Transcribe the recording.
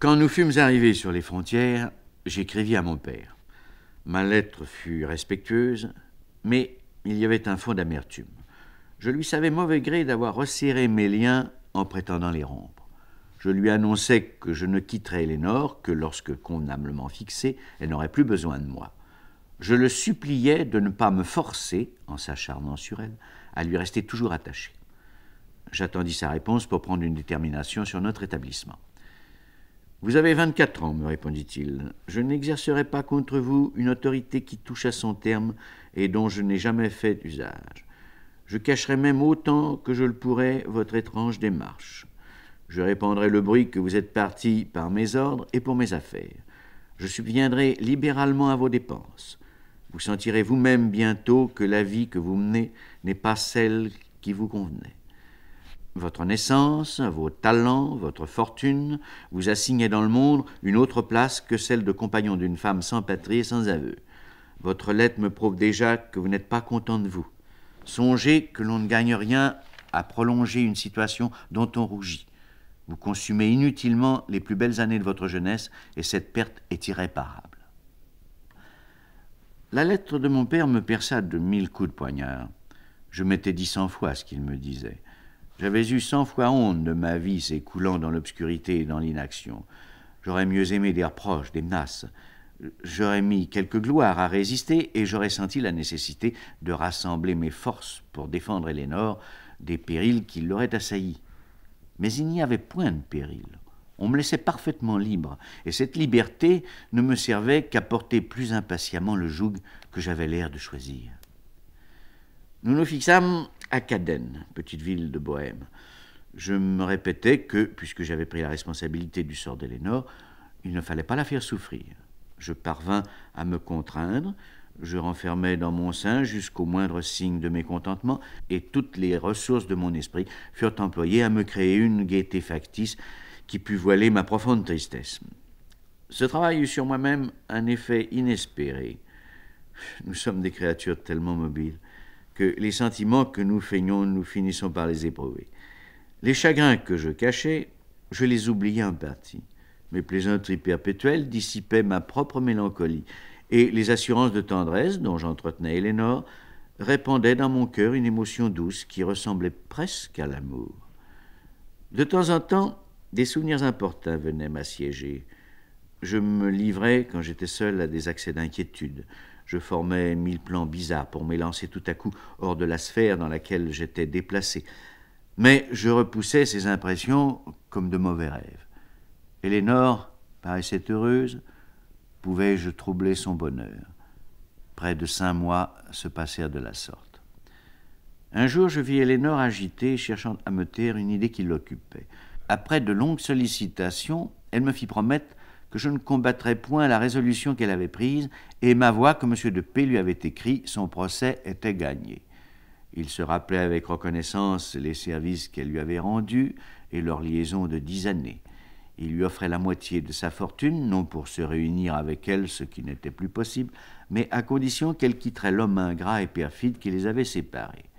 Quand nous fûmes arrivés sur les frontières, j'écrivis à mon père. Ma lettre fut respectueuse, mais il y avait un fond d'amertume. Je lui savais mauvais gré d'avoir resserré mes liens en prétendant les rompre. Je lui annonçais que je ne quitterais Nords, que lorsque convenablement fixée, elle n'aurait plus besoin de moi. Je le suppliais de ne pas me forcer, en s'acharnant sur elle, à lui rester toujours attaché. J'attendis sa réponse pour prendre une détermination sur notre établissement. Vous avez 24 ans, me répondit-il. Je n'exercerai pas contre vous une autorité qui touche à son terme et dont je n'ai jamais fait usage. Je cacherai même autant que je le pourrai votre étrange démarche. Je répandrai le bruit que vous êtes parti par mes ordres et pour mes affaires. Je subviendrai libéralement à vos dépenses. Vous sentirez vous-même bientôt que la vie que vous menez n'est pas celle qui vous convenait. Votre naissance, vos talents, votre fortune vous assignaient dans le monde une autre place que celle de compagnon d'une femme sans patrie et sans aveu. Votre lettre me prouve déjà que vous n'êtes pas content de vous. Songez que l'on ne gagne rien à prolonger une situation dont on rougit. Vous consumez inutilement les plus belles années de votre jeunesse et cette perte est irréparable. La lettre de mon père me perça de mille coups de poignard. Je m'étais dit cent fois ce qu'il me disait. J'avais eu cent fois honte de ma vie s'écoulant dans l'obscurité et dans l'inaction. J'aurais mieux aimé des reproches, des menaces. J'aurais mis quelques gloire à résister et j'aurais senti la nécessité de rassembler mes forces pour défendre Elénor des périls qui l'auraient assailli. Mais il n'y avait point de péril. On me laissait parfaitement libre, et cette liberté ne me servait qu'à porter plus impatiemment le joug que j'avais l'air de choisir. Nous nous fixâmes à Caden, petite ville de Bohême. Je me répétais que, puisque j'avais pris la responsabilité du sort d'Hélène, il ne fallait pas la faire souffrir. Je parvins à me contraindre, je renfermais dans mon sein jusqu'au moindre signe de mécontentement, et toutes les ressources de mon esprit furent employées à me créer une gaieté factice qui put voiler ma profonde tristesse. Ce travail eut sur moi-même un effet inespéré. Nous sommes des créatures tellement mobiles que les sentiments que nous feignons, nous finissons par les éprouver. Les chagrins que je cachais, je les oubliais en partie. Mes plaisanteries perpétuelles dissipaient ma propre mélancolie, et les assurances de tendresse dont j'entretenais Éléonore répandaient dans mon cœur une émotion douce qui ressemblait presque à l'amour. De temps en temps, des souvenirs importants venaient m'assiéger. Je me livrais, quand j'étais seul, à des accès d'inquiétude. Je formais mille plans bizarres pour m'élancer tout à coup hors de la sphère dans laquelle j'étais déplacé. Mais je repoussais ces impressions comme de mauvais rêves. Ellénore paraissait heureuse. Pouvais-je troubler son bonheur Près de cinq mois se passèrent de la sorte. Un jour, je vis Ellénore agitée, cherchant à me taire une idée qui l'occupait. Après de longues sollicitations, elle me fit promettre que je ne combattrais point la résolution qu'elle avait prise, et ma voix, que M. de P. lui avait écrit son procès était gagné. Il se rappelait avec reconnaissance les services qu'elle lui avait rendus et leur liaison de dix années. Il lui offrait la moitié de sa fortune, non pour se réunir avec elle, ce qui n'était plus possible, mais à condition qu'elle quitterait l'homme ingrat et perfide qui les avait séparés.